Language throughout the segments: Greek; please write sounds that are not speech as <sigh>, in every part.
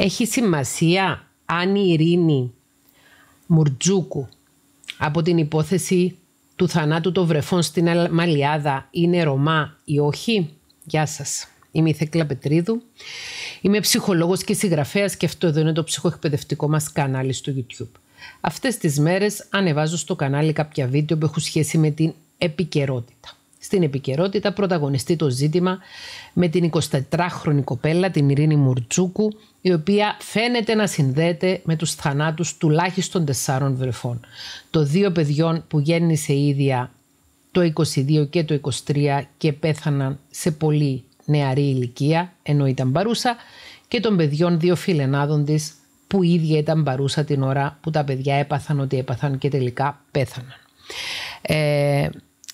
Έχει σημασία αν η Ειρήνη Μουρτζούκου από την υπόθεση του θανάτου των βρεφών στην Μαλιάδα είναι Ρωμά ή όχι. Γεια σας. Είμαι η Θέκλα Πετρίδου. Είμαι ψυχολόγος και συγγραφέας και αυτό εδώ είναι το ψυχοεκπαιδευτικό μας κανάλι στο YouTube. Αυτές τις μέρες ανεβάζω στο κανάλι κάποια βίντεο που έχουν σχέση με την επικαιρότητα στην επικαιρότητα πρωταγωνιστεί το ζήτημα με την 24χρονη κοπέλα την Ειρήνη Μουρτσούκου η οποία φαίνεται να συνδέεται με τους θανάτους τουλάχιστον τεσσάρων βρεφών. Το δύο παιδιών που γέννησε ίδια το 22 και το 23 και πέθαναν σε πολύ νεαρή ηλικία ενώ ήταν παρούσα και των παιδιών δύο φιλενάδων της που ίδια ήταν παρούσα την ώρα που τα παιδιά έπαθαν ότι έπαθαν και τελικά πέθαναν. Ε,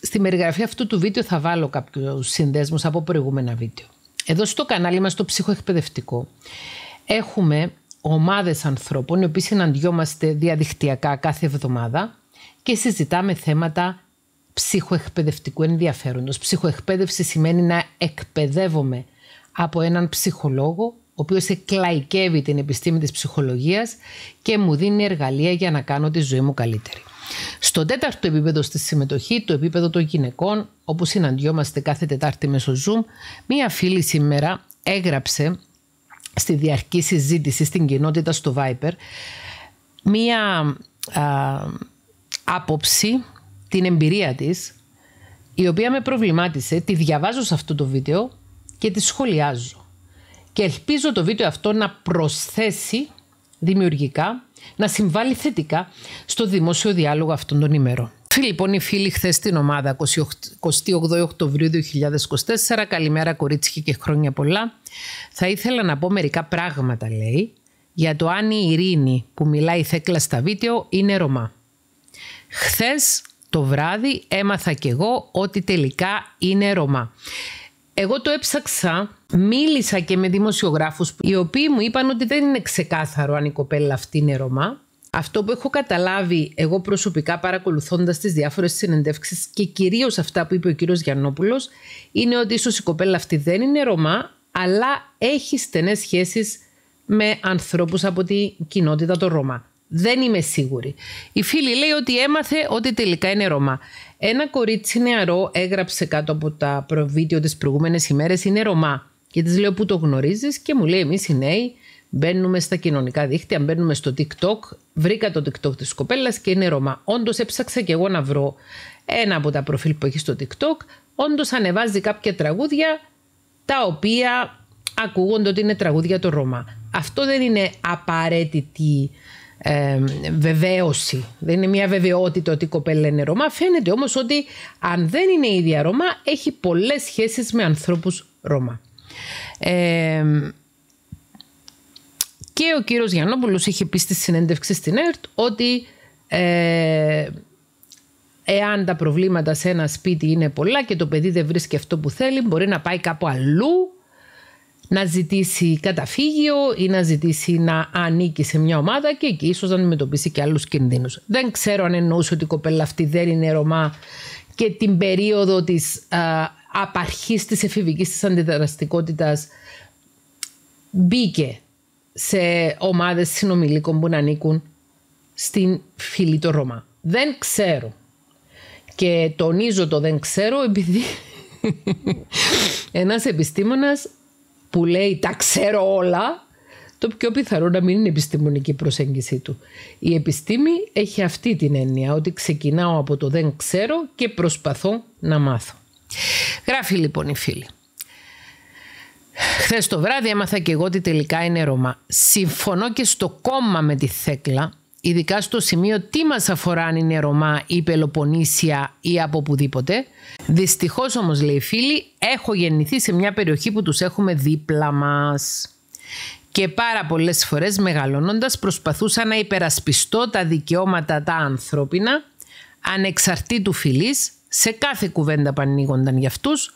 στη περιγραφή αυτού του βίντεο θα βάλω κάποιους συνδέσμους από προηγούμενα βίντεο. Εδώ στο κανάλι μας το ψυχοεκπαιδευτικό έχουμε ομάδες ανθρώπων οι οποίοι συναντιόμαστε διαδικτυακά κάθε εβδομάδα και συζητάμε θέματα ψυχοεκπαιδευτικού ενδιαφέροντος. Ψυχοεκπαίδευση σημαίνει να εκπαιδεύομαι από έναν ψυχολόγο ο οποίος εκλαϊκεύει την επιστήμη της ψυχολογίας και μου δίνει εργαλεία για να κάνω τη ζωή μου καλύτερη. Στο τέταρτο επίπεδο στη συμμετοχή, το επίπεδο των γυναικών, όπου συναντιόμαστε κάθε Τετάρτη μέσω Zoom, μία φίλη σήμερα έγραψε στη διαρκή συζήτηση στην κοινότητα στο Viper μία άποψη, την εμπειρία της, η οποία με προβλημάτισε, τη διαβάζω σε αυτό το βίντεο και τη σχολιάζω. Και ελπίζω το βίντεο αυτό να προσθέσει δημιουργικά να συμβάλλει θετικά στο δημόσιο διάλογο αυτών των ημερών. Λοιπόν, οι φίλοι χθες την ομάδα 28 Οκτωβρίου 2024, καλημέρα κορίτσια και χρόνια πολλά. Θα ήθελα να πω μερικά πράγματα, λέει, για το αν η Ειρήνη που μιλάει θέκλα στα βίντεο είναι Ρωμά. Χθες το βράδυ έμαθα κι εγώ ότι τελικά είναι Ρωμά. Εγώ το έψαξα, μίλησα και με δημοσιογράφους οι οποίοι μου είπαν ότι δεν είναι ξεκάθαρο αν η κοπέλα αυτή είναι Ρωμά. Αυτό που έχω καταλάβει εγώ προσωπικά παρακολουθώντας τις διάφορες συνεντεύξεις και κυρίως αυτά που είπε ο κύριος Γιαννόπουλος είναι ότι ίσως η κοπέλα αυτή δεν είναι Ρωμά αλλά έχει στενές σχέσεις με ανθρώπους από την κοινότητα των Ρωμά. Δεν είμαι σίγουρη. Η φίλη λέει ότι έμαθε ότι τελικά είναι Ρωμά. Ένα κορίτσι νεαρό έγραψε κάτω από τα προβίτιο τις προηγούμενες ημέρες, είναι Ρωμά. Και της λέω που το γνωρίζεις και μου λέει εμείς οι νέοι μπαίνουμε στα κοινωνικά δίκτυα, μπαίνουμε στο TikTok. Βρήκα το TikTok της κοπέλας και είναι Ρωμά. Όντως έψαξα και εγώ να βρω ένα από τα προφίλ που έχει στο TikTok. Όντως ανεβάζει κάποια τραγούδια τα οποία ακούγονται ότι είναι τραγούδια το Ρωμά. Αυτό δεν είναι απαραίτητη ε, βεβαίωση. Δεν είναι μια βεβαιότητα ότι η κοπέλα είναι Ρωμά. Φαίνεται όμως ότι αν δεν είναι η ίδια Ρωμά, έχει πολλές σχέσεις με ανθρώπους Ρωμά. και ο κύριος Γιαννόπουλος είχε πει στη συνέντευξη στην ΕΡΤ ότι ε, εάν τα προβλήματα σε ένα σπίτι είναι πολλά και το παιδί δεν βρίσκει αυτό που θέλει, μπορεί να πάει κάπου αλλού να ζητήσει καταφύγιο ή να ζητήσει να ανήκει σε μια ομάδα και εκεί ίσως να αντιμετωπίσει και άλλους κινδύνους. Δεν ξέρω αν εννοούσε ότι η κοπέλα αυτή δεν είναι Ρωμά και την περίοδο της α, απαρχής της εφηβικής της αντιδραστικότητας μπήκε σε ομάδες συνομιλίκων που να ανήκουν στην φυλή των Ρωμά. Δεν ξέρω. Και τονίζω το δεν ξέρω επειδή <laughs> ένας επιστήμονας που λέει τα ξέρω όλα, το πιο πιθανό να μην είναι επιστημονική προσέγγιση του. Η επιστήμη έχει αυτή την έννοια ότι ξεκινάω από το δεν ξέρω και προσπαθώ να μάθω. Γράφει λοιπόν η φίλη. Χθες το βράδυ έμαθα και εγώ ότι τελικά είναι Ρωμά. Συμφωνώ και στο κόμμα με τη Θέκλα ειδικά στο σημείο τι μας αφορά αν είναι Ρωμά ή Πελοποννήσια ή από πουδήποτε. Δυστυχώς όμως λέει φίλοι έχω γεννηθεί σε μια περιοχή που τους έχουμε δίπλα μας. Και πάρα πολλές φορές μεγαλώνοντας προσπαθούσα να υπερασπιστώ τα δικαιώματα τα ανθρώπινα ανεξαρτήτου φιλής, σε κάθε κουβέντα που για αυτούς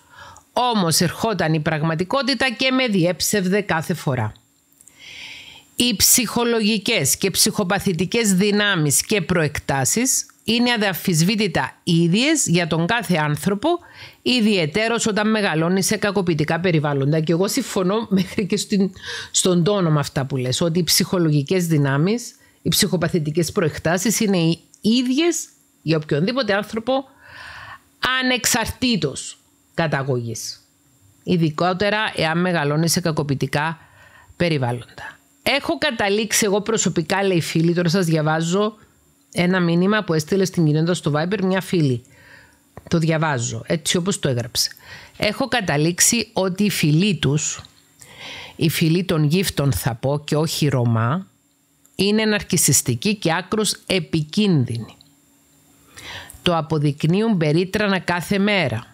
όμως ερχόταν η πραγματικότητα και με διέψευδε κάθε φορά. Οι ψυχολογικές και ψυχοπαθητικές δυνάμεις και προεκτάσεις είναι αδιαφυσβήτητα ίδιες για τον κάθε άνθρωπο, ιδιαιτέρως όταν μεγαλώνει σε κακοποιητικά περιβάλλοντα. Και εγώ συμφωνώ μέχρι και στην, στον τόνο με αυτά που λες, ότι οι ψυχολογικές δυνάμεις, οι ψυχοπαθητικές προεκτάσεις είναι οι ίδιες για οποιονδήποτε άνθρωπο ανεξαρτήτως καταγωγής. Ειδικότερα εάν μεγαλώνει σε κακοποιητικά περιβάλλοντα. Έχω καταλήξει εγώ προσωπικά, λέει φίλη, τώρα σας διαβάζω ένα μήνυμα που έστειλε στην κοινότητα στο Viber μια φίλη. Το διαβάζω, έτσι όπως το έγραψε. Έχω καταλήξει ότι οι φίλοι τους, οι φίλοι των γύφτων θα πω και όχι Ρωμά, είναι ναρκισιστικοί και άκρος επικίνδυνοι. Το αποδεικνύουν περίτρανα κάθε μέρα.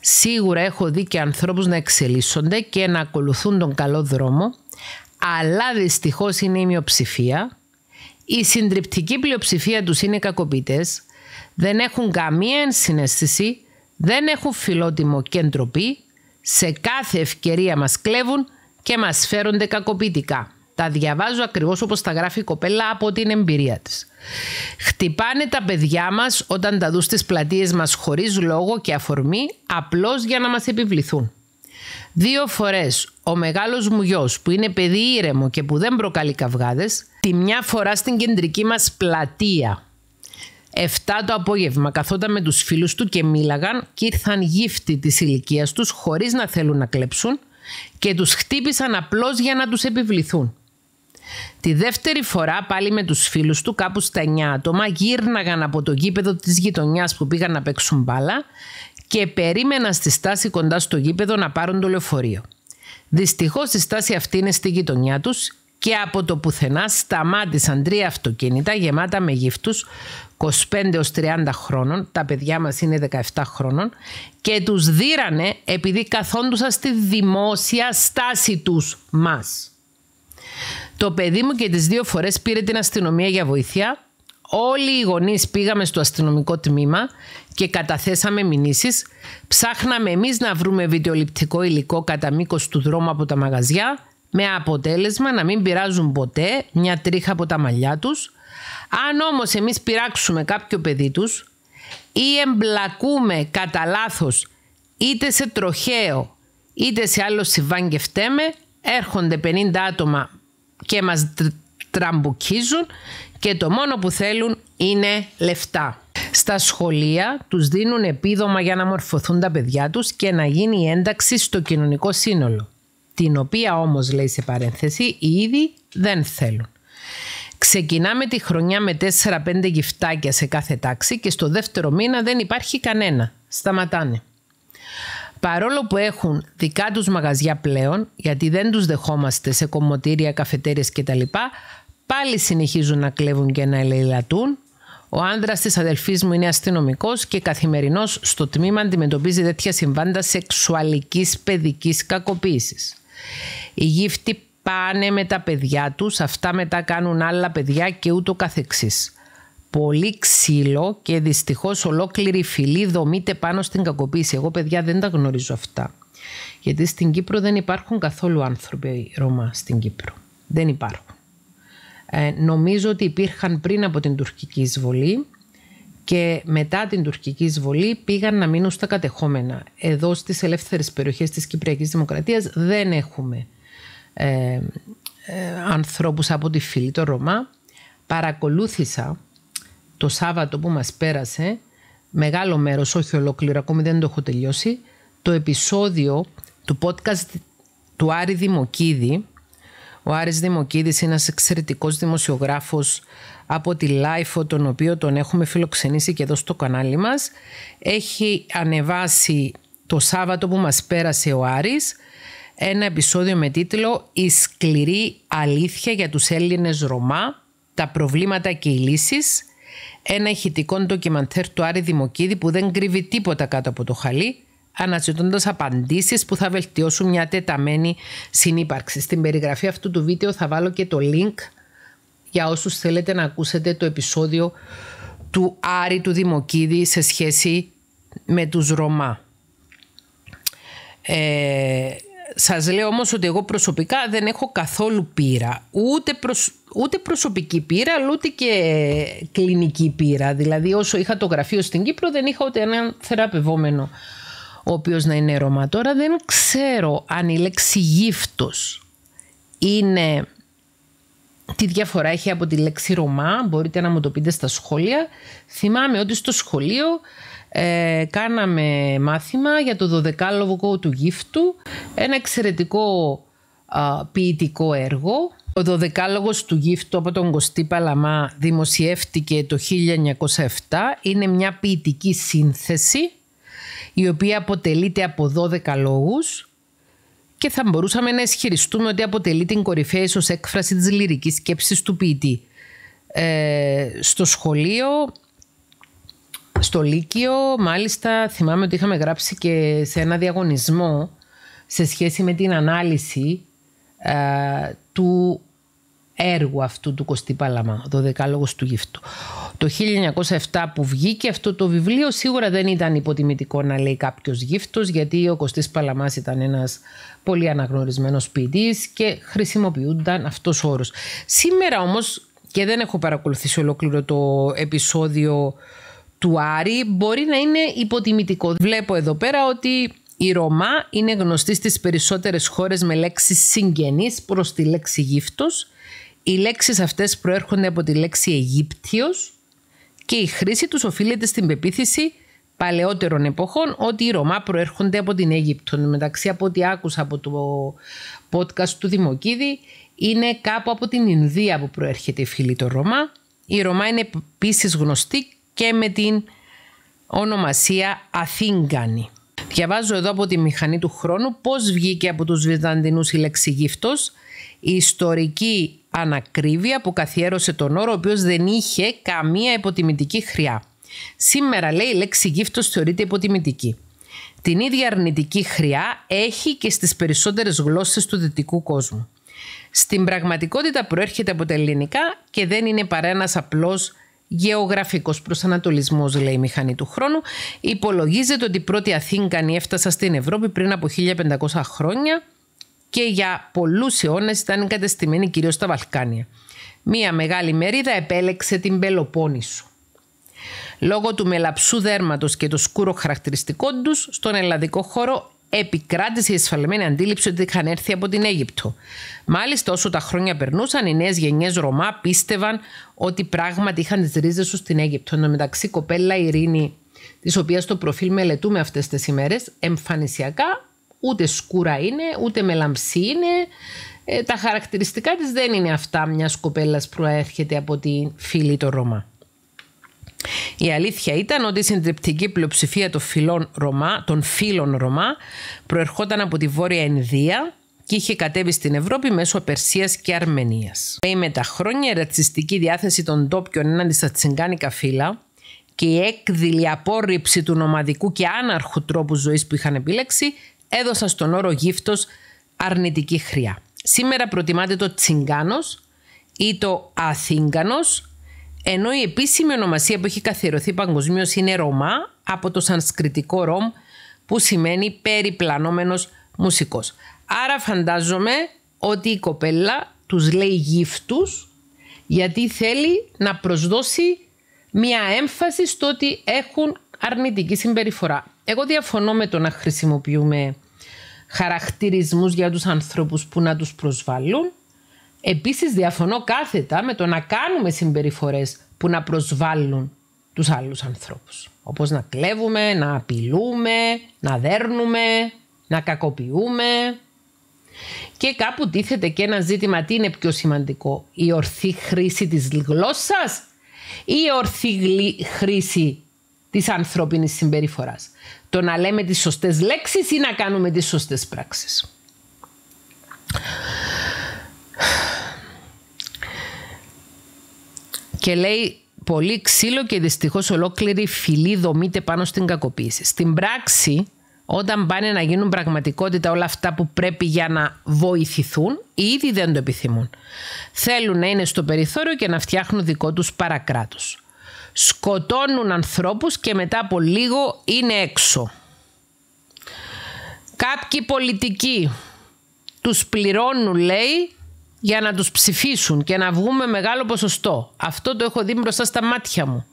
Σίγουρα έχω δει και ανθρώπους να εξελίσσονται και να ακολουθούν τον καλό δρόμο αλλά δυστυχώς είναι η μειοψηφία. Η συντριπτική πλειοψηφία τους είναι κακοποιητές, δεν έχουν καμία ενσυναίσθηση, δεν έχουν φιλότιμο και ντροπή, σε κάθε ευκαιρία μας κλέβουν και μας φέρονται κακοποιητικά. Τα διαβάζω ακριβώς όπως τα γράφει η κοπέλα από την εμπειρία της. Χτυπάνε τα παιδιά μας όταν τα δουν στις πλατείες μας χωρίς λόγο και αφορμή, απλώς για να μας επιβληθούν. Δύο φορές ο μεγάλος μου γιος που είναι παιδί ήρεμο και που δεν προκαλεί καυγάδες, τη μια φορά στην κεντρική μας πλατεία. Εφτά το απόγευμα καθόταν με τους φίλους του και μίλαγαν και ήρθαν γύφτη της ηλικίας τους χωρίς να θέλουν να κλέψουν και τους χτύπησαν απλώς για να τους επιβληθούν. Τη δεύτερη φορά πάλι με τους φίλους του κάπου στα 9 άτομα γύρναγαν από το γήπεδο της γειτονιάς που πήγαν να παίξουν μπάλα και περίμενα στη στάση κοντά στο γήπεδο να πάρουν το λεωφορείο. Δυστυχώς η στάση αυτή είναι στη γειτονιά τους και από το πουθενά σταμάτησαν τρία αυτοκίνητα γεμάτα με γύφτους 25 ω 30 χρόνων, τα παιδιά μας είναι 17 χρόνων και τους δίρανε επειδή καθόντουσαν στη δημόσια στάση τους μας. Το παιδί μου και τις δύο φορές πήρε την αστυνομία για βοήθεια. Όλοι οι γονείς πήγαμε στο αστυνομικό τμήμα και καταθέσαμε μηνύσεις, ψάχναμε εμείς να βρούμε βιντεοληπτικό υλικό κατά μήκος του δρόμου από τα μαγαζιά, με αποτέλεσμα να μην πειράζουν ποτέ μια τρίχα από τα μαλλιά τους. Αν όμως εμείς πειράξουμε κάποιο παιδί τους ή εμπλακούμε κατά λάθος είτε σε τροχαίο είτε σε άλλο συμβάν και φταίμε, έρχονται 50 άτομα και μας τραμπουκίζουν και το μόνο που θέλουν είναι λεφτά. Στα σχολεία τους δίνουν επίδομα για να μορφωθούν τα παιδιά τους και να γίνει η ένταξη στο κοινωνικό σύνολο, την οποία όμως λέει σε παρένθεση ήδη δεν θέλουν. Ξεκινάμε τη χρονιά με 4-5 γυφτάκια σε κάθε τάξη και στο δεύτερο μήνα δεν υπάρχει κανένα. Σταματάνε. Παρόλο που έχουν δικά τους μαγαζιά πλέον, γιατί δεν τους δεχόμαστε σε κομμωτήρια, καφετέρες κτλ, πάλι συνεχίζουν να κλέβουν και να ελεηλατούν ο άντρας της αδελφής μου είναι αστυνομικός και καθημερινό στο τμήμα αντιμετωπίζει τέτοια συμβάντα σεξουαλικής παιδικής κακοποίησης. Οι γύφτοι πάνε με τα παιδιά τους, αυτά μετά κάνουν άλλα παιδιά και ούτω καθεξής. Πολύ ξύλο και δυστυχώς ολόκληρη φυλή δομείται πάνω στην κακοποίηση. Εγώ παιδιά δεν τα γνωρίζω αυτά. Γιατί στην Κύπρο δεν υπάρχουν καθόλου άνθρωποι Ρωμά στην Κύπρο. Δεν υπάρχουν. Ε, νομίζω ότι υπήρχαν πριν από την τουρκική εισβολή και μετά την τουρκική εισβολή πήγαν να μείνουν στα κατεχόμενα. Εδώ στις ελεύθερες περιοχές της Κυπριακής Δημοκρατίας δεν έχουμε ε, ε ανθρώπους από τη φίλη το Ρωμά. Παρακολούθησα το Σάββατο που μας πέρασε, μεγάλο μέρος, όχι ολόκληρο, ακόμη δεν το έχω τελειώσει, το επεισόδιο του podcast του Άρη Δημοκίδη ο Άρης Δημοκίδης είναι ένας εξαιρετικός δημοσιογράφος από τη λάιφο τον οποίο τον έχουμε φιλοξενήσει και εδώ στο κανάλι μας. Έχει ανεβάσει το Σάββατο που μας πέρασε ο Άρης ένα επεισόδιο με τίτλο «Η σκληρή αλήθεια για τους Έλληνες Ρωμά, τα προβλήματα και οι λύσεις». Ένα ηχητικό ντοκιμαντέρ του Άρη Δημοκίδη που δεν κρύβει τίποτα κάτω από το χαλί αναζητώντας απαντήσεις που θα βελτιώσουν μια τεταμένη συνύπαρξη. Στην περιγραφή αυτού του βίντεο θα βάλω και το link για όσους θέλετε να ακούσετε το επεισόδιο του Άρη του Δημοκίδη σε σχέση με τους Ρωμά. Ε, σας λέω όμως ότι εγώ προσωπικά δεν έχω καθόλου πείρα, ούτε, ούτε προσωπική πείρα, ούτε και κλινική πείρα. Δηλαδή όσο είχα το γραφείο στην Κύπρο δεν είχα ούτε έναν θεραπευόμενο ο οποίος να είναι Ρωμά. Τώρα δεν ξέρω αν η λέξη γύφτος είναι... Τι διαφορά έχει από τη λέξη Ρωμά, μπορείτε να μου το πείτε στα σχόλια. Θυμάμαι ότι στο σχολείο ε, κάναμε μάθημα για το 12 του γύφτου, ένα εξαιρετικό ποιητικό έργο. Ο δωδεκάλογος του γύφτου από τον Κωστή Παλαμά δημοσιεύτηκε το 1907, είναι μια ποιητική σύνθεση η οποία αποτελείται από 12 λόγους και θα μπορούσαμε να ισχυριστούμε ότι αποτελεί την κορυφαία ίσως έκφραση της λυρικής σκέψης του ποιητή. Ε, στο σχολείο, στο Λύκειο, μάλιστα θυμάμαι ότι είχαμε γράψει και σε ένα διαγωνισμό σε σχέση με την ανάλυση ε, του έργου αυτού του Κωστή Παλαμά, «12 λόγους του γύφτου. Το 1907 που βγήκε αυτό το βιβλίο σίγουρα δεν ήταν υποτιμητικό να λέει κάποιος γύφτος γιατί ο Κωστής Παλαμάς ήταν ένας πολύ αναγνωρισμένος ποιητής και χρησιμοποιούνταν αυτός ο όρος. Σήμερα όμως και δεν έχω παρακολουθήσει ολόκληρο το επεισόδιο του Άρη μπορεί να είναι υποτιμητικό. Βλέπω εδώ πέρα ότι η Ρωμά είναι γνωστή στις περισσότερες χώρες με λέξη συγγενής προς τη λέξη γύφτος. Οι λέξεις αυτές προέρχονται από τη λέξη Αιγύπτιος και η χρήση τους οφείλεται στην πεποίθηση παλαιότερων εποχών ότι οι Ρωμά προέρχονται από την Αίγυπτο. Μεταξύ από ό,τι άκουσα από το podcast του Δημοκίδη είναι κάπου από την Ινδία που προέρχεται η φίλη των Ρωμά. Η Ρωμά είναι επίσης γνωστή και με την ονομασία Αθήγκανη. Διαβάζω εδώ από τη μηχανή του χρόνου πώς βγήκε από τους Βυζαντινούς η λέξη γύφτος, η ιστορική ανακρίβεια που καθιέρωσε τον όρο ο οποίος δεν είχε καμία υποτιμητική χρειά. Σήμερα λέει η λέξη γύφτος θεωρείται υποτιμητική. Την ίδια αρνητική χρειά έχει και στις περισσότερες γλώσσες του δυτικού κόσμου. Στην πραγματικότητα προέρχεται από τα ελληνικά και δεν είναι παρά ένας απλός Γεωγραφικός προσανατολισμός, λέει η μηχανή του χρόνου, υπολογίζεται ότι πρώτη πρώτοι έφτασε έφτασαν στην Ευρώπη πριν από 1500 χρόνια και για πολλούς αιώνες ήταν εγκατεστημένοι κυρίως στα Βαλκάνια. Μία μεγάλη μερίδα επέλεξε την Πελοπόννησο. Λόγω του μελαψού δέρματος και του σκούρο χαρακτηριστικών τους, στον ελλαδικό χώρο επικράτησε η εσφαλμένη αντίληψη ότι είχαν έρθει από την Αίγυπτο. Μάλιστα, όσο τα χρόνια περνούσαν, οι νέες γενιές Ρωμά πίστευαν ότι πράγματι είχαν τις ρίζες τους στην Αίγυπτο. Εν τω μεταξύ, κοπέλα Ειρήνη, της οποίας το προφίλ μελετούμε αυτές τις ημέρες, εμφανισιακά ούτε σκούρα είναι, ούτε μελαμψή είναι. Ε, τα χαρακτηριστικά της δεν είναι αυτά μιας κοπέλας που προέρχεται από τη φίλη των Ρωμά. Η αλήθεια ήταν ότι η συντριπτική πλειοψηφία των φίλων Ρωμά, Ρωμά προερχόταν από τη Βόρεια Ινδία και είχε κατέβει στην Ευρώπη μέσω Περσίας και Αρμενίας. Με τα χρόνια η ρατσιστική διάθεση των ντόπιων έναντι στα τσιγκάνικα φύλλα και η έκδηλη απόρριψη του νομαδικού και άναρχου τρόπου ζωής που είχαν επιλέξει έδωσαν στον όρο γύφτος αρνητική χρειά. Σήμερα προτιμάται το τσιγκάνος ή το αθήγκανος ενώ η επίσημη ονομασία που έχει καθιερωθεί παγκοσμίως είναι Ρωμά από το σανσκριτικό Ρωμ που σημαίνει περιπλανόμενος μουσικός. Άρα φαντάζομαι ότι η κοπέλα τους λέει γύφτους γιατί θέλει να προσδώσει μια έμφαση στο ότι έχουν αρνητική συμπεριφορά. Εγώ διαφωνώ με το να χρησιμοποιούμε χαρακτηρισμούς για τους ανθρώπους που να τους προσβάλλουν Επίσης διαφωνώ κάθετα με το να κάνουμε συμπεριφορές που να προσβάλλουν τους άλλους ανθρώπους. Όπως να κλέβουμε, να απειλούμε, να δέρνουμε, να κακοποιούμε. Και κάπου τίθεται και ένα ζήτημα τι είναι πιο σημαντικό. Η ορθή χρήση της γλώσσας ή η ορθή χρήση της ανθρώπινης συμπεριφοράς. Το να λέμε τις σωστές λέξεις ή να κάνουμε τις σωστές πράξεις. Και λέει πολύ ξύλο και δυστυχώς ολόκληρη φυλή δομείται πάνω στην κακοποίηση. Στην πράξη, όταν πάνε να γίνουν πραγματικότητα όλα αυτά που πρέπει για να βοηθηθούν, ήδη δεν το επιθυμούν. Θέλουν να είναι στο περιθώριο και να φτιάχνουν δικό τους παρακράτος. Σκοτώνουν ανθρώπους και μετά από λίγο είναι έξω. Κάποιοι πολιτικοί τους πληρώνουν λέει για να τους ψηφίσουν και να βγούμε μεγάλο ποσοστό. Αυτό το έχω δει μπροστά στα μάτια μου.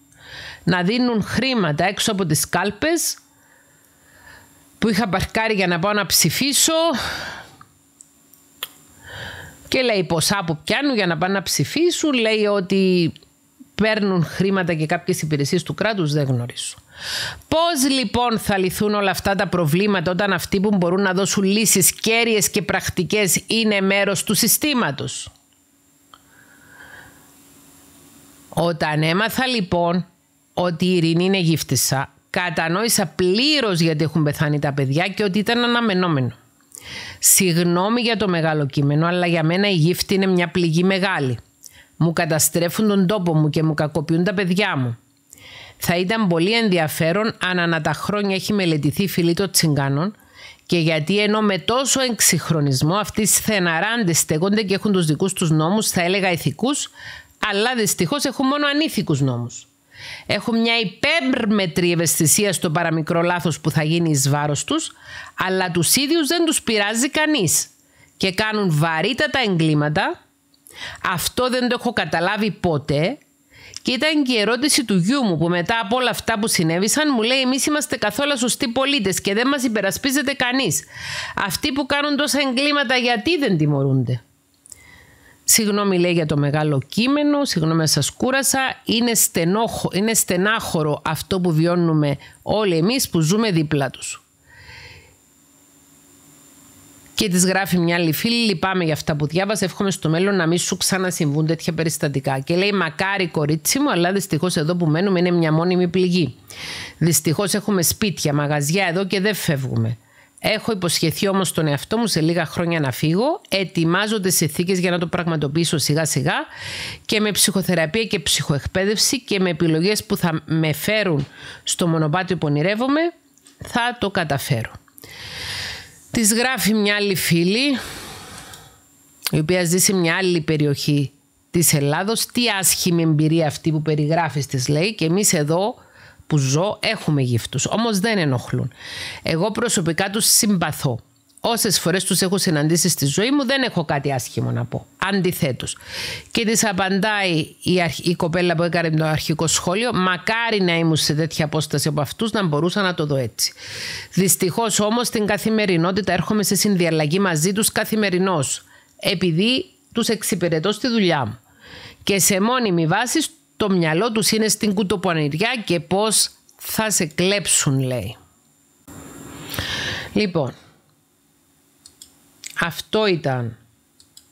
Να δίνουν χρήματα έξω από τις κάλπες που είχα παρκάρει για να πάω να ψηφίσω και λέει ποσά που πιάνουν για να πάνε να ψηφίσουν, λέει ότι παίρνουν χρήματα και κάποιες υπηρεσίες του κράτους δεν γνωρίζω. Πώς λοιπόν θα λυθούν όλα αυτά τα προβλήματα όταν αυτοί που μπορούν να δώσουν λύσεις κέρυες και πρακτικές είναι μέρος του συστήματος. Όταν έμαθα λοιπόν ότι η Ειρήνη είναι γύφτισσα, κατανόησα πλήρως γιατί έχουν πεθάνει τα παιδιά και ότι ήταν αναμενόμενο. Συγγνώμη για το μεγάλο κείμενο, αλλά για μένα η γύφτη είναι μια πληγή μεγάλη. Μου καταστρέφουν τον τόπο μου και μου κακοποιούν τα παιδιά μου. Θα ήταν πολύ ενδιαφέρον αν ανά τα χρόνια έχει μελετηθεί η φυλή των τσιγκάνων και γιατί ενώ με τόσο εξυγχρονισμό αυτοί στεναρά αντιστέκονται και έχουν τους δικούς τους νόμους, θα έλεγα ηθικούς, αλλά δυστυχώς έχουν μόνο ανήθικους νόμους. Έχουν μια υπέρμετρη ευαισθησία στο παραμικρό λάθος που θα γίνει εις βάρος τους, αλλά τους ίδιους δεν τους πειράζει κανείς και κάνουν βαρύτατα εγκλήματα αυτό δεν το έχω καταλάβει ποτέ και ήταν και η ερώτηση του γιού μου που μετά από όλα αυτά που συνέβησαν μου λέει εμείς είμαστε καθόλου σωστοί πολίτες και δεν μας υπερασπίζεται κανείς. Αυτοί που κάνουν τόσα εγκλήματα γιατί δεν τιμωρούνται. Συγγνώμη λέει για το μεγάλο κείμενο, συγγνώμη σας κούρασα. Είναι, στενόχο, είναι στενάχωρο αυτό που βιώνουμε όλοι εμείς που ζούμε δίπλα τους. Και της γράφει μια άλλη φίλη: Λυπάμαι για αυτά που διάβασα. Εύχομαι στο μέλλον να μην σου ξανασυμβούν τέτοια περιστατικά. Και λέει: Μακάρι κορίτσι μου, αλλά δυστυχώς εδώ που μένουμε είναι μια μόνιμη πληγή. Δυστυχώς έχουμε σπίτια, μαγαζιά εδώ και δεν φεύγουμε. Έχω υποσχεθεί όμως τον εαυτό μου σε λίγα χρόνια να φύγω. ετοιμάζονται συνθήκε για να το πραγματοποιήσω σιγά σιγά και με ψυχοθεραπεία και ψυχοεκπαίδευση και με επιλογές που θα με φέρουν στο μονοπάτι που ονειρεύομαι, θα το καταφέρω. Της γράφει μια άλλη φίλη, η οποία ζει σε μια άλλη περιοχή της Ελλάδος. Τι άσχημη εμπειρία αυτή που περιγράφεις της λέει και εμείς εδώ που ζω έχουμε γύφτους, όμως δεν ενοχλούν. Εγώ προσωπικά τους συμπαθώ. Όσες φορές τους έχω συναντήσει στη ζωή μου, δεν έχω κάτι άσχημο να πω. Αντιθέτως. Και της απαντάει η, κοπέλα που έκανε το αρχικό σχόλιο: Μακάρι να ήμουν σε τέτοια απόσταση από αυτούς να μπορούσα να το δω έτσι. Δυστυχώς όμως στην καθημερινότητα έρχομαι σε συνδιαλλαγή μαζί τους καθημερινώς, επειδή τους εξυπηρετώ στη δουλειά μου. Και σε μόνιμη βάση το μυαλό τους είναι στην κουτοπονηριά και πώς θα σε κλέψουν, λέει. Λοιπόν, αυτό ήταν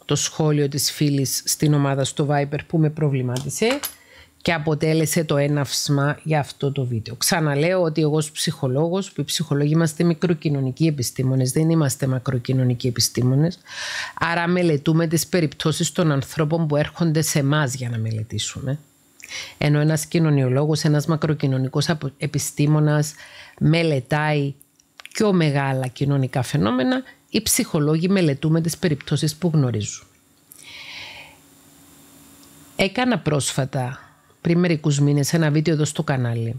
το σχόλιο της φίλης στην ομάδα στο Viper που με προβλημάτισε και αποτέλεσε το έναυσμα για αυτό το βίντεο. Ξαναλέω ότι εγώ ως ψυχολόγος, που οι ψυχολόγοι είμαστε μικροκοινωνικοί επιστήμονες, δεν είμαστε μακροκοινωνικοί επιστήμονες, άρα μελετούμε τις περιπτώσεις των ανθρώπων που έρχονται σε εμάς για να μελετήσουμε. Ενώ ένας κοινωνιολόγος, ένας μακροκοινωνικός επιστήμονας μελετάει πιο μεγάλα κοινωνικά φαινόμενα οι ψυχολόγοι μελετούμε τις περιπτώσεις που γνωρίζουν. Έκανα πρόσφατα, πριν μερικούς μήνες, ένα βίντεο εδώ στο κανάλι,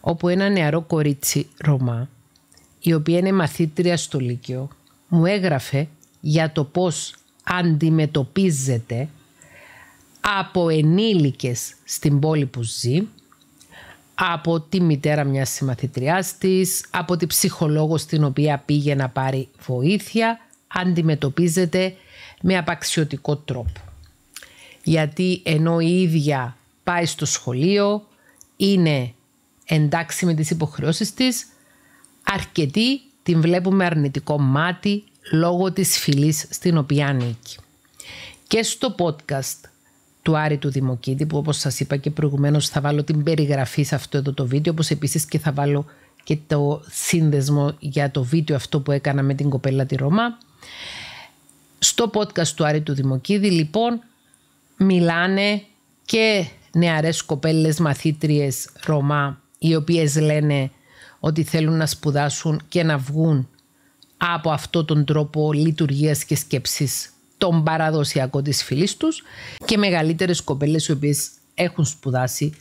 όπου ένα νεαρό κορίτσι Ρωμά, η οποία είναι μαθήτρια στο Λύκειο, μου έγραφε για το πώς αντιμετωπίζεται από ενήλικες στην πόλη που ζει από τη μητέρα μιας συμμαθητριάς της, από τη ψυχολόγο στην οποία πήγε να πάρει βοήθεια, αντιμετωπίζεται με απαξιωτικό τρόπο. Γιατί ενώ η ίδια πάει στο σχολείο, είναι εντάξει με τις υποχρεώσεις της, αρκετοί την βλέπουμε με αρνητικό μάτι λόγω της φυλής στην οποία ανήκει. Και στο podcast του Άρη του Δημοκίδη που όπως σας είπα και προηγουμένως θα βάλω την περιγραφή σε αυτό εδώ το βίντεο όπως επίσης και θα βάλω και το σύνδεσμο για το βίντεο αυτό που έκανα με την κοπέλα τη Ρώμα. Στο podcast του Άρη του Δημοκίδη λοιπόν μιλάνε και νεαρές κοπέλες μαθήτριες Ρωμά οι οποίες λένε ότι θέλουν να σπουδάσουν και να βγουν από αυτό τον τρόπο λειτουργίας και σκέψης τον παραδοσιακό της φίλη τους και μεγαλύτερες κοπέλες οι οποίες έχουν σπουδάσει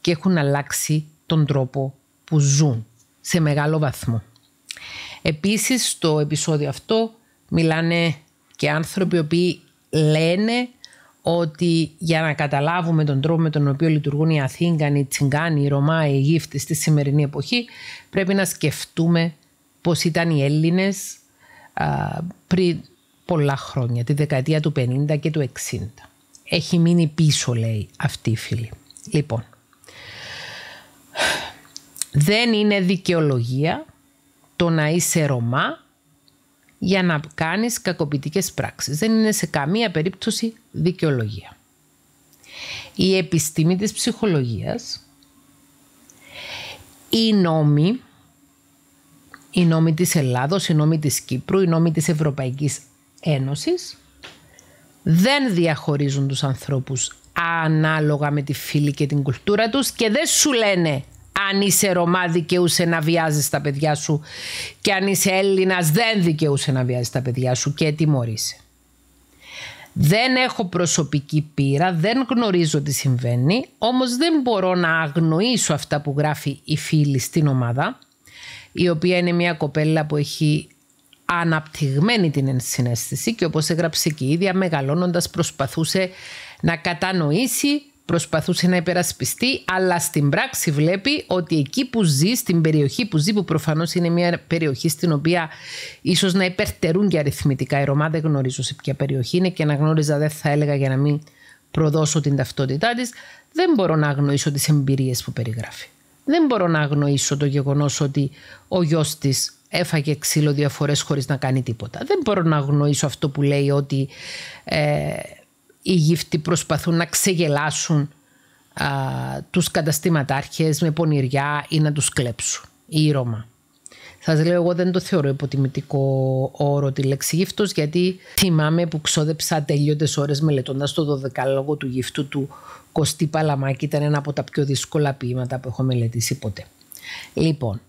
και έχουν αλλάξει τον τρόπο που ζουν σε μεγάλο βαθμό. Επίσης στο επεισόδιο αυτό μιλάνε και άνθρωποι οι οποίοι λένε ότι για να καταλάβουμε τον τρόπο με τον οποίο λειτουργούν οι Αθήγκανοι, οι Τσιγκάνοι, οι Ρωμά, οι στη σημερινή εποχή πρέπει να σκεφτούμε πώς ήταν οι Έλληνες πριν πολλά χρόνια, τη δεκαετία του 50 και του 60. Έχει μείνει πίσω, λέει, αυτή η φίλη. Λοιπόν, δεν είναι δικαιολογία το να είσαι Ρωμά για να κάνεις κακοποιητικές πράξεις. Δεν είναι σε καμία περίπτωση δικαιολογία. Η επιστήμη της ψυχολογίας, η νόμοι, η νόμοι της Ελλάδος, η νόμοι της Κύπρου, οι νόμοι της Ευρωπαϊκής ένωσης, δεν διαχωρίζουν τους ανθρώπους ανάλογα με τη φύλη και την κουλτούρα τους και δεν σου λένε αν είσαι Ρωμά δικαιούσε να βιάζεις τα παιδιά σου και αν είσαι Έλληνας δεν δικαιούσε να βιάζεις τα παιδιά σου και τιμωρείσαι. Δεν έχω προσωπική πείρα, δεν γνωρίζω τι συμβαίνει, όμως δεν μπορώ να αγνοήσω αυτά που γράφει η φίλη στην ομάδα, η οποία είναι μια κοπέλα που έχει αναπτυγμένη την ενσυναίσθηση και όπως έγραψε και η ίδια μεγαλώνοντας προσπαθούσε να κατανοήσει, προσπαθούσε να υπερασπιστεί αλλά στην πράξη βλέπει ότι εκεί που ζει, στην περιοχή που ζει που προφανώς είναι μια περιοχή στην οποία ίσως να υπερτερούν και αριθμητικά οι Ρωμά δεν γνωρίζω σε ποια περιοχή είναι και να γνώριζα δεν θα έλεγα για να μην προδώσω την ταυτότητά της. δεν μπορώ να αγνοήσω τις εμπειρίες που περιγράφει. Δεν μπορώ να αγνοήσω το γεγονός ότι ο γιος της έφαγε ξύλο δύο φορές χωρίς να κάνει τίποτα. Δεν μπορώ να γνωρίσω αυτό που λέει ότι ε, οι γύφτοι προσπαθούν να ξεγελάσουν α, τους καταστηματάρχες με πονηριά ή να τους κλέψουν ή η η Θα Σας λέω, εγώ δεν το θεωρώ υποτιμητικό όρο τη λέξη γύφτος γιατί θυμάμαι που ξόδεψα τελειώτες ώρες μελετώντας το 12 λόγο του γύφτου του Κωστή Παλαμάκη. Ήταν ένα από τα πιο δύσκολα ποίηματα που έχω μελετήσει ποτέ. Λοιπόν,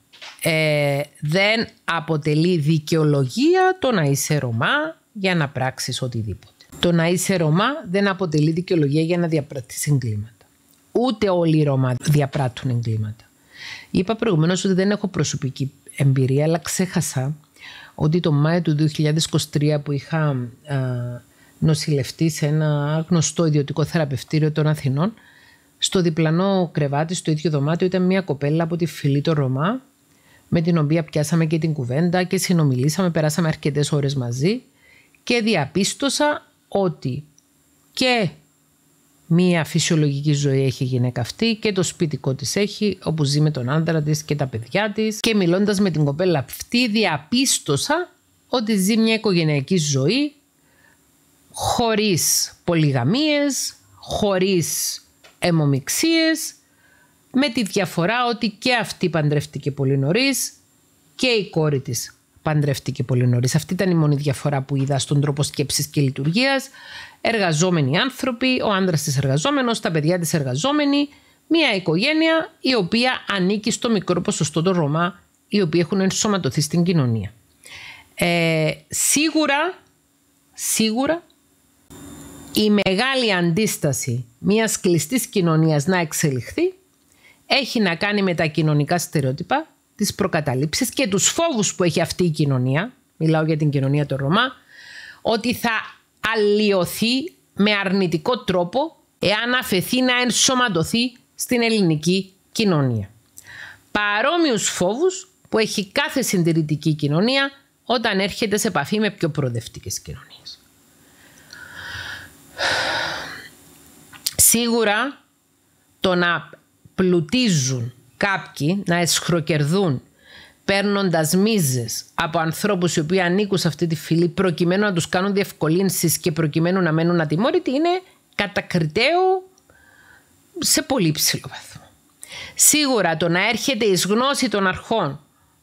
ε, δεν αποτελεί δικαιολογία το να είσαι Ρωμά για να πράξεις οτιδήποτε. Το να είσαι Ρωμά δεν αποτελεί δικαιολογία για να διαπράττεις εγκλήματα. Ούτε όλοι οι Ρωμά διαπράττουν εγκλήματα. Είπα προηγουμένως ότι δεν έχω προσωπική εμπειρία, αλλά ξέχασα ότι το Μάιο του 2023 που είχα α, νοσηλευτεί σε ένα γνωστό ιδιωτικό θεραπευτήριο των Αθηνών, στο διπλανό κρεβάτι, στο ίδιο δωμάτιο, ήταν μια κοπέλα από τη φυλή των Ρωμά, με την οποία πιάσαμε και την κουβέντα και συνομιλήσαμε, περάσαμε αρκετές ώρες μαζί και διαπίστωσα ότι και μία φυσιολογική ζωή έχει η γυναίκα αυτή και το σπιτικό της έχει όπου ζει με τον άντρα της και τα παιδιά της και μιλώντας με την κοπέλα αυτή διαπίστωσα ότι ζει μια οικογενειακή ζωή χωρίς πολυγαμίες, χωρίς αιμομιξίες με τη διαφορά ότι και αυτή παντρεύτηκε πολύ νωρίς και η κόρη της παντρεύτηκε πολύ νωρίς. Αυτή ήταν η μόνη διαφορά που είδα στον τρόπο σκέψης και λειτουργίας. Εργαζόμενοι άνθρωποι, ο άντρας της εργαζόμενος, τα παιδιά της εργαζόμενη, μια οικογένεια η οποία ανήκει στο μικρό ποσοστό των Ρωμά οι οποίοι έχουν ενσωματωθεί στην κοινωνία. Ε, σίγουρα, σίγουρα η μεγάλη αντίσταση μιας κλειστής κοινωνίας να εξελιχθεί έχει να κάνει με τα κοινωνικά στερεότυπα, τις προκαταλήψεις και τους φόβους που έχει αυτή η κοινωνία, μιλάω για την κοινωνία των Ρωμά, ότι θα αλλοιωθεί με αρνητικό τρόπο εάν αφαιθεί να ενσωματωθεί στην ελληνική κοινωνία. Παρόμοιους φόβους που έχει κάθε συντηρητική κοινωνία όταν έρχεται σε επαφή με πιο προοδευτικές κοινωνίες. Σίγουρα το να πλουτίζουν κάποιοι να εσχροκερδούν παίρνοντας μίζες από ανθρώπους οι οποίοι ανήκουν σε αυτή τη φυλή προκειμένου να τους κάνουν διευκολύνσεις και προκειμένου να μένουν ατιμόρυτοι είναι κατακριτέο σε πολύ ψηλό βαθμό. Σίγουρα το να έρχεται εις γνώση των αρχών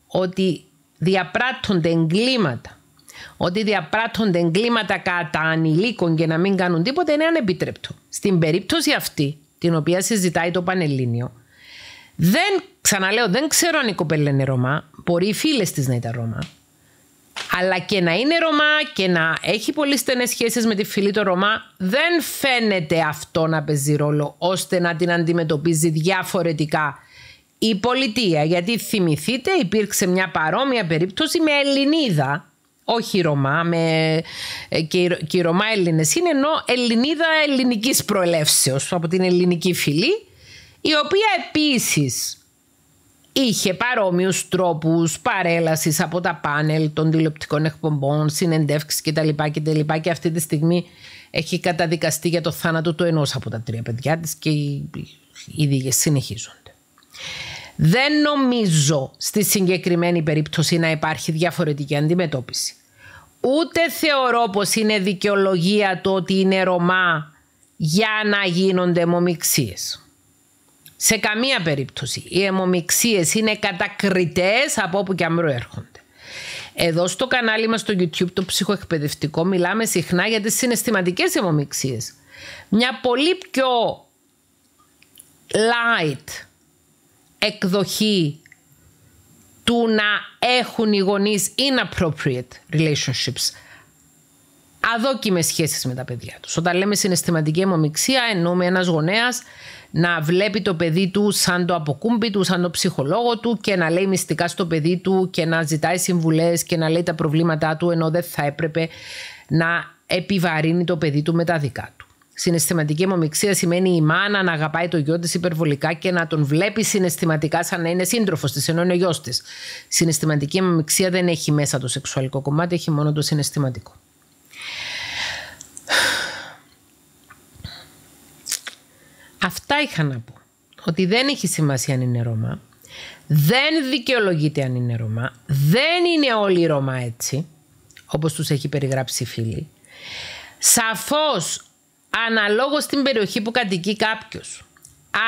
ότι διαπράττονται εγκλήματα, ότι διαπράττονται εγκλήματα κατά ανηλίκων και να μην κάνουν τίποτα είναι ανεπίτρεπτο. Στην περίπτωση αυτή την οποία συζητάει το Πανελλήνιο. Δεν, ξαναλέω, δεν ξέρω αν η κοπέλα είναι Ρωμά. Μπορεί οι φίλες της να ήταν Ρωμά. Αλλά και να είναι Ρωμά και να έχει πολύ στενές σχέσεις με τη φίλη του Ρωμά, δεν φαίνεται αυτό να παίζει ρόλο ώστε να την αντιμετωπίζει διαφορετικά η πολιτεία. Γιατί θυμηθείτε, υπήρξε μια παρόμοια περίπτωση με Ελληνίδα όχι Ρωμά με, ε, και, και οι Ρωμά Έλληνες είναι, ενώ Ελληνίδα ελληνικής προελεύσεως από την ελληνική φυλή, η οποία επίσης είχε παρόμοιους τρόπους παρέλασης από τα πάνελ των τηλεοπτικών εκπομπών, συνεντεύξεις κτλ. κτλ. Και αυτή τη στιγμή έχει καταδικαστεί για το θάνατο του ενός από τα τρία παιδιά της και οι, οι συνεχίζονται. Δεν νομίζω στη συγκεκριμένη περίπτωση να υπάρχει διαφορετική αντιμετώπιση. Ούτε θεωρώ πως είναι δικαιολογία το ότι είναι Ρωμά για να γίνονται αιμομιξίες. Σε καμία περίπτωση. Οι αιμομιξίες είναι κατακριτές από όπου και αν προέρχονται. Εδώ στο κανάλι μας στο YouTube το ψυχοεκπαιδευτικό μιλάμε συχνά για τις συναισθηματικές αιμομιξίες. Μια πολύ πιο light εκδοχή του να έχουν οι γονείς inappropriate relationships. Αδόκιμες σχέσεις με τα παιδιά τους. Όταν λέμε συναισθηματική αιμομιξία εννοούμε ένας γονέας να βλέπει το παιδί του σαν το αποκούμπι του, σαν το ψυχολόγο του και να λέει μυστικά στο παιδί του και να ζητάει συμβουλές και να λέει τα προβλήματά του ενώ δεν θα έπρεπε να επιβαρύνει το παιδί του με τα δικά του. Συναισθηματική μομιξία σημαίνει η μάνα να αγαπάει το γιο της υπερβολικά και να τον βλέπει συναισθηματικά σαν να είναι σύντροφος της, ενώ είναι γιος της. Συναισθηματική δεν έχει μέσα το σεξουαλικό κομμάτι, έχει μόνο το συναισθηματικό. Αυτά είχα να πω. Ότι δεν έχει σημασία αν είναι Ρωμά. Δεν δικαιολογείται αν είναι Ρωμά. Δεν είναι όλοι οι Ρωμά έτσι, όπως τους έχει περιγράψει η φίλη. Σαφώς αναλόγως στην περιοχή που κατοικεί κάποιος,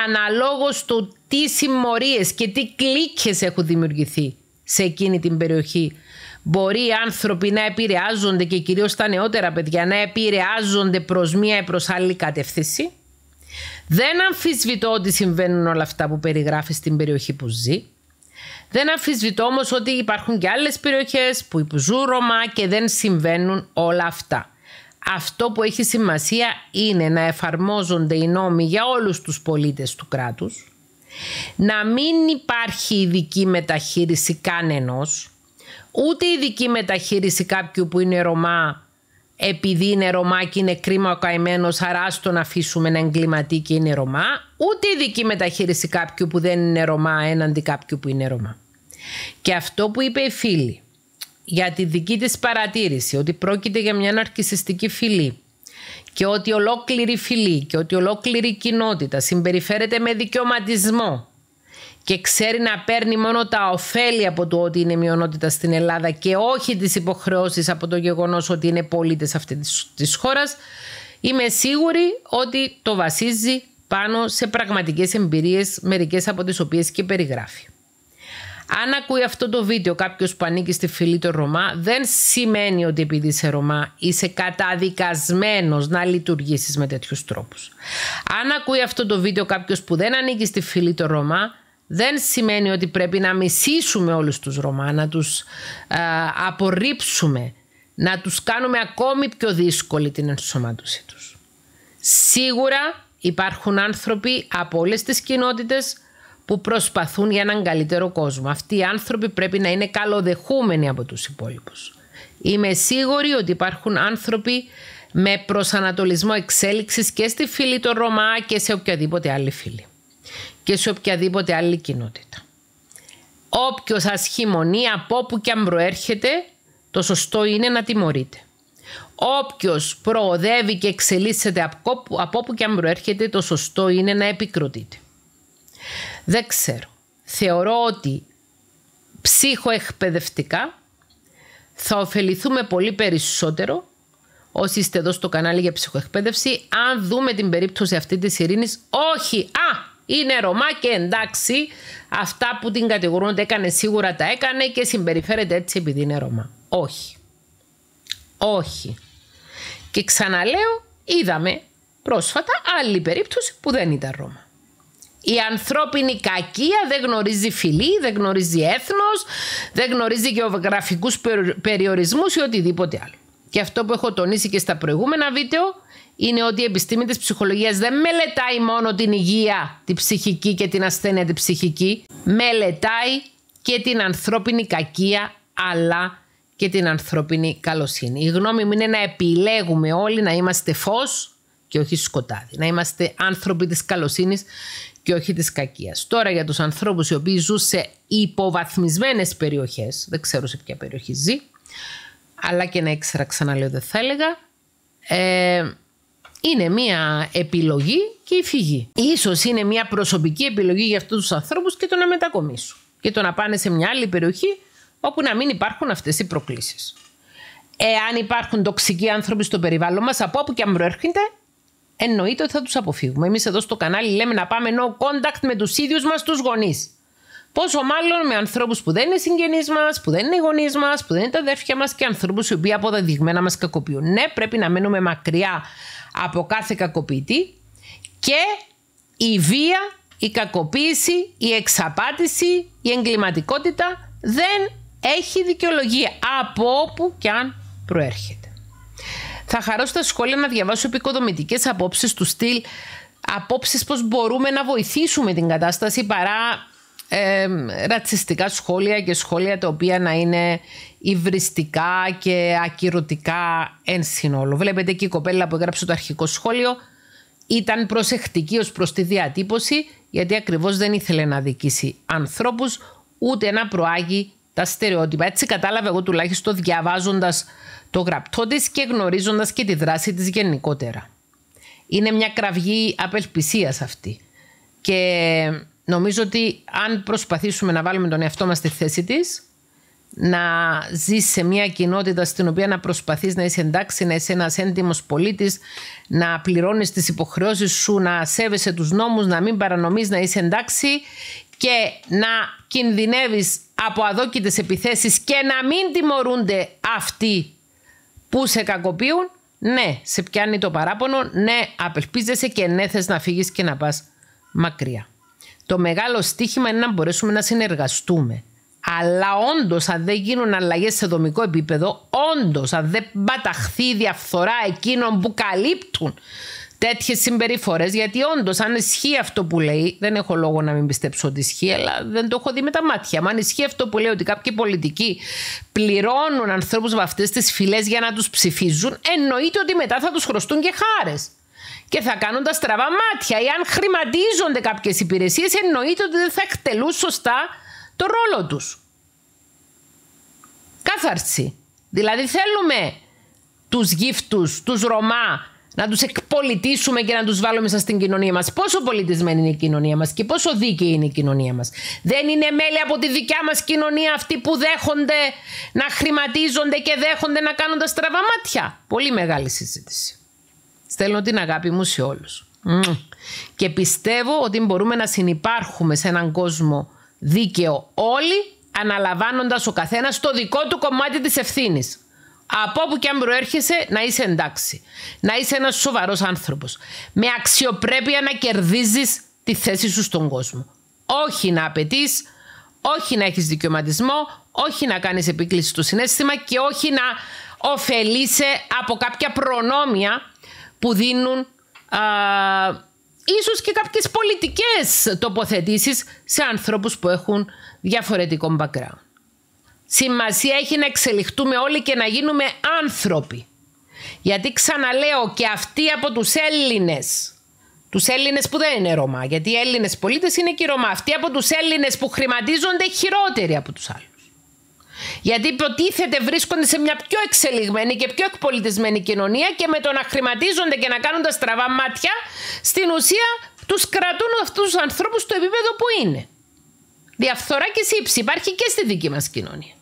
αναλόγως του τι συμμορίες και τι κλίκες έχουν δημιουργηθεί σε εκείνη την περιοχή. Μπορεί οι άνθρωποι να επηρεάζονται και κυρίως τα νεότερα παιδιά να επηρεάζονται προς μία ή προς άλλη κατεύθυνση. Δεν αμφισβητώ ότι συμβαίνουν όλα αυτά που περιγράφει στην περιοχή που ζει. Δεν αμφισβητώ όμως ότι υπάρχουν και άλλες περιοχές που υπουζούν Ρωμά και δεν συμβαίνουν όλα αυτά. Αυτό που έχει σημασία είναι να εφαρμόζονται οι νόμοι για όλους τους πολίτες του κράτους, να μην υπάρχει ειδική μεταχείριση κανενός, ούτε ειδική μεταχείριση κάποιου που είναι Ρωμά επειδή είναι Ρωμά και είναι κρίμα ο καημένος, άρα να αφήσουμε ένα εγκληματεί και είναι Ρωμά, ούτε ειδική μεταχείριση κάποιου που δεν είναι Ρωμά έναντι κάποιου που είναι Ρωμά. Και αυτό που είπε η φίλη, για τη δική της παρατήρηση ότι πρόκειται για μια ναρκισιστική φυλή και ότι ολόκληρη φυλή και ότι ολόκληρη κοινότητα συμπεριφέρεται με δικαιωματισμό και ξέρει να παίρνει μόνο τα ωφέλη από το ότι είναι μειονότητα στην Ελλάδα και όχι τις υποχρεώσεις από το γεγονός ότι είναι πολίτες αυτής της χώρας, είμαι σίγουρη ότι το βασίζει πάνω σε πραγματικές εμπειρίες, μερικές από τις οποίες και περιγράφει. Αν ακούει αυτό το βίντεο κάποιος που ανήκει στη φυλή των Ρωμά, δεν σημαίνει ότι επειδή είσαι Ρωμά είσαι καταδικασμένος να λειτουργήσεις με τέτοιους τρόπους. Αν ακούει αυτό το βίντεο κάποιος που δεν ανήκει στη φυλή των Ρωμά, δεν σημαίνει ότι πρέπει να μισήσουμε όλους τους Ρωμά, να τους ε, απορρίψουμε, να τους κάνουμε ακόμη πιο δύσκολη την ενσωμάτωσή τους. Σίγουρα υπάρχουν άνθρωποι από όλες τις κοινότητες που προσπαθούν για έναν καλύτερο κόσμο. Αυτοί οι άνθρωποι πρέπει να είναι καλοδεχούμενοι από τους υπόλοιπους. Είμαι σίγουρη ότι υπάρχουν άνθρωποι με προσανατολισμό εξέλιξης και στη φύλη των Ρωμά και σε οποιαδήποτε άλλη φύλη και σε οποιαδήποτε άλλη κοινότητα. Όποιος ασχημονεί από όπου και αν προέρχεται, το σωστό είναι να τιμωρείται. Όποιος προοδεύει και εξελίσσεται από όπου και αν προέρχεται, το σωστό είναι να επικροτείται. Δεν ξέρω. Θεωρώ ότι ψυχοεκπαιδευτικά θα ωφεληθούμε πολύ περισσότερο όσοι είστε εδώ στο κανάλι για ψυχοεκπαίδευση αν δούμε την περίπτωση αυτή της ειρήνης. Όχι! Α! Είναι Ρωμά και εντάξει αυτά που την κατηγορούν ότι έκανε σίγουρα τα έκανε και συμπεριφέρεται έτσι επειδή είναι Ρωμά. Όχι. Όχι. Και ξαναλέω είδαμε πρόσφατα άλλη περίπτωση που δεν ήταν Ρώμα η ανθρώπινη κακία δεν γνωρίζει φιλή, δεν γνωρίζει έθνος, δεν γνωρίζει γεωγραφικούς περιορισμούς ή οτιδήποτε άλλο. Και αυτό που έχω τονίσει και στα προηγούμενα βίντεο είναι ότι η επιστήμη της ψυχολογίας δεν μελετάει μόνο την υγεία, την ψυχική και την ασθένεια την ψυχική. Μελετάει και την ανθρώπινη κακία αλλά και την ανθρώπινη καλοσύνη. Η γνώμη μου είναι να επιλέγουμε όλοι να είμαστε φως και όχι σκοτάδι. Να είμαστε άνθρωποι της καλοσύνης και όχι της κακίας. Τώρα για τους ανθρώπους οι οποίοι ζουν σε υποβαθμισμένες περιοχές, δεν ξέρω σε ποια περιοχή ζει, αλλά και να έξερα ξαναλέω δεν θα έλεγα, ε, είναι μια επιλογή και η φυγή. Ίσως είναι μια προσωπική επιλογή για αυτούς τους ανθρώπους και το να μετακομίσουν. Και το να πάνε σε μια άλλη περιοχή όπου να μην υπάρχουν αυτές οι προκλήσεις. Εάν υπάρχουν τοξικοί άνθρωποι στο περιβάλλον μας, από όπου και αν προέρχεται, εννοείται ότι θα τους αποφύγουμε. Εμείς εδώ στο κανάλι λέμε να πάμε no contact με τους ίδιους μας τους γονείς. Πόσο μάλλον με ανθρώπους που δεν είναι συγγενείς μας, που δεν είναι γονείς γονεί μας, που δεν είναι τα αδέρφια μας και ανθρώπους οι οποίοι αποδεδειγμένα μας κακοποιούν. Ναι, πρέπει να μένουμε μακριά από κάθε κακοποιητή και η βία, η κακοποίηση, η εξαπάτηση, η εγκληματικότητα δεν έχει δικαιολογία από όπου και αν προέρχεται. Θα χαρώ στα σχόλια να διαβάσω επικοδομητικές απόψεις του στυλ. Απόψεις πώς μπορούμε να βοηθήσουμε την κατάσταση παρά ρατσιστικά σχόλια και σχόλια τα οποία να είναι υβριστικά και ακυρωτικά εν σύνολο. Βλέπετε και η κοπέλα που έγραψε το αρχικό σχόλιο ήταν προσεκτική ως προς τη διατύπωση γιατί ακριβώς δεν ήθελε να δικήσει ανθρώπους ούτε να προάγει τα στερεότυπα. Έτσι κατάλαβα εγώ τουλάχιστον διαβάζοντας το γραπτό της και γνωρίζοντας και τη δράση της γενικότερα. Είναι μια κραυγή απελπισίας αυτή. Και νομίζω ότι αν προσπαθήσουμε να βάλουμε τον εαυτό μας στη θέση της, να ζεις σε μια κοινότητα στην οποία να προσπαθείς να είσαι εντάξει, να είσαι ένας έντιμος πολίτης, να πληρώνεις τις υποχρεώσεις σου, να σέβεσαι τους νόμους, να μην παρανομείς, να είσαι εντάξει και να κινδυνεύεις από αδόκητες επιθέσεις και να μην τιμωρούνται αυτοί που σε κακοποιούν, ναι, σε πιάνει το παράπονο, ναι, απελπίζεσαι και ναι, θες να φύγεις και να πας μακριά. Το μεγάλο στίχημα είναι να μπορέσουμε να συνεργαστούμε. Αλλά όντως, αν δεν γίνουν αλλαγές σε δομικό επίπεδο, όντως, αν δεν παταχθεί η διαφθορά εκείνων που καλύπτουν τέτοιες συμπεριφορές. Γιατί όντως, αν ισχύει αυτό που λέει, δεν έχω λόγο να μην πιστέψω ότι ισχύει, αλλά δεν το έχω δει με τα μάτια. Μα αν ισχύει αυτό που λέει ότι κάποιοι πολιτικοί πληρώνουν ανθρώπους με αυτές τις φυλές για να τους ψηφίζουν, εννοείται ότι μετά θα τους χρωστούν και χάρες. Και θα κάνουν τα στραβά μάτια. Ή αν χρηματίζονται κάποιες υπηρεσίες, εννοείται ότι δεν θα εκτελούν σωστά το ρόλο τους. Κάθαρση. Δηλαδή θέλουμε τους γύφτους, τους Ρωμά να τους εκπολιτήσουμε και να τους βάλουμε μέσα στην κοινωνία μας. Πόσο πολιτισμένη είναι η κοινωνία μας και πόσο δίκαιη είναι η κοινωνία μας. Δεν είναι μέλη από τη δικιά μας κοινωνία αυτοί που δέχονται να χρηματίζονται και δέχονται να κάνουν τα στραβά μάτια. Πολύ μεγάλη συζήτηση. Στέλνω την αγάπη μου σε όλους. Και πιστεύω ότι μπορούμε να συνεπάρχουμε σε έναν κόσμο δίκαιο όλοι, αναλαμβάνοντας ο καθένας το δικό του κομμάτι της ευθύνης από όπου και αν προέρχεσαι να είσαι εντάξει. Να είσαι ένας σοβαρός άνθρωπος. Με αξιοπρέπεια να κερδίζεις τη θέση σου στον κόσμο. Όχι να απαιτείς, όχι να έχεις δικαιωματισμό, όχι να κάνεις επίκληση στο συνέστημα και όχι να ωφελείσαι από κάποια προνόμια που δίνουν α, ίσως και κάποιες πολιτικές τοποθετήσεις σε ανθρώπους που έχουν διαφορετικό background. Σημασία έχει να εξελιχτούμε όλοι και να γίνουμε άνθρωποι. Γιατί ξαναλέω και αυτοί από τους Έλληνες, τους Έλληνες που δεν είναι Ρωμά, γιατί οι Έλληνες πολίτες είναι και οι Ρωμά, αυτοί από τους Έλληνες που χρηματίζονται χειρότεροι από τους άλλους. Γιατί υποτίθεται βρίσκονται σε μια πιο εξελιγμένη και πιο εκπολιτισμένη κοινωνία και με το να χρηματίζονται και να κάνουν τα στραβά μάτια, στην ουσία τους κρατούν αυτούς τους ανθρώπους στο επίπεδο που είναι. Διαφθορά και σύψη υπάρχει και στη δική μας κοινωνία.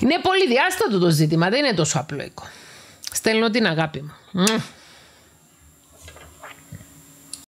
Είναι πολύ διάστατο το ζήτημα, δεν είναι τόσο απλοϊκό. Στέλνω την αγάπη μου.